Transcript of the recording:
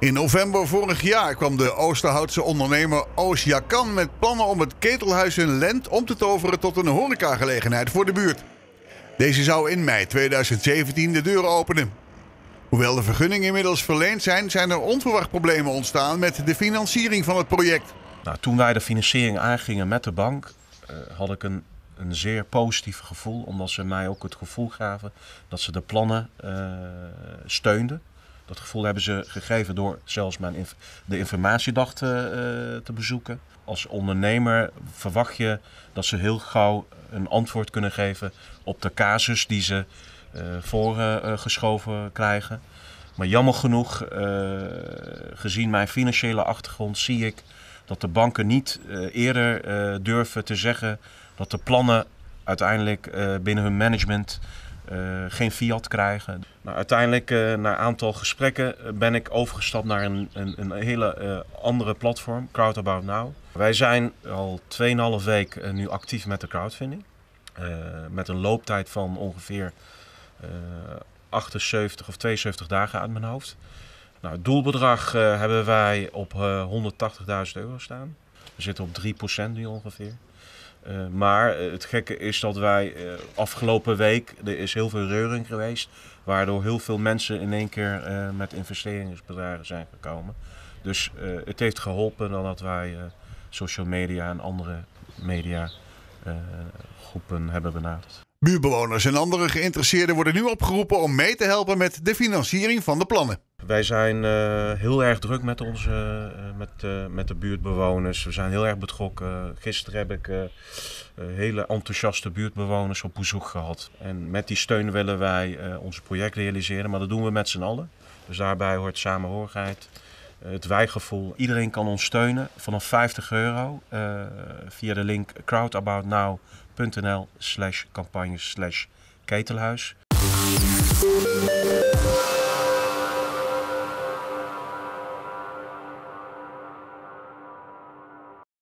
In november vorig jaar kwam de Oosterhoutse ondernemer Oos Jakan met plannen om het ketelhuis in Lent om te toveren tot een horecagelegenheid voor de buurt. Deze zou in mei 2017 de deuren openen. Hoewel de vergunningen inmiddels verleend zijn, zijn er onverwacht problemen ontstaan met de financiering van het project. Nou, toen wij de financiering aangingen met de bank, eh, had ik een een zeer positief gevoel, omdat ze mij ook het gevoel gaven dat ze de plannen uh, steunden. Dat gevoel hebben ze gegeven door zelfs mijn de informatiedag te, eh, te, bezoeken. Als ondernemer verwacht je dat ze heel gauw een antwoord kunnen geven op de casus die ze uh, eh, voorgeschoven krijgen. Maar jammer genoeg, gezien mijn financiële achtergrond, zie ik dat de banken niet eerder durven te zeggen dat de plannen uiteindelijk eh, binnen hun management eh, geen fiat krijgen. Nou, uiteindelijk, eh, na een aantal gesprekken, ben ik overgestapt naar een, een, een hele andere platform, Crowd Now. Wij zijn al 2,5 week nu actief met de crowdfunding. met een looptijd van ongeveer 78 of 72 dagen uit mijn hoofd. Nou, het doelbedrag hebben wij op 180.000 euro staan. We zitten op 3% nu ongeveer. Eh, maar eh, het gekke is dat wij eh, afgelopen week, er is heel veel reuring geweest, waardoor heel veel mensen in één keer met investeringsbedragen zijn gekomen. Dus het heeft geholpen dat wij social media en andere media groepen hebben benaderd. Buurbewoners en andere geïnteresseerden worden nu opgeroepen om mee te helpen met de financiering van de plannen. Wij zijn eh, heel erg druk met, onze, eh, met, eh, met de buurtbewoners. We zijn heel erg betrokken. Gisteren heb ik hele enthousiaste buurtbewoners op bezoek gehad. En met die steun willen wij ons project realiseren, maar dat doen we met z'n allen. Dus daarbij hoort samenhorigheid, het wijgevoel. Iedereen kan ons steunen vanaf 50 euro via de link crowdaboutnow.nl slash campagne slash ketelhuis.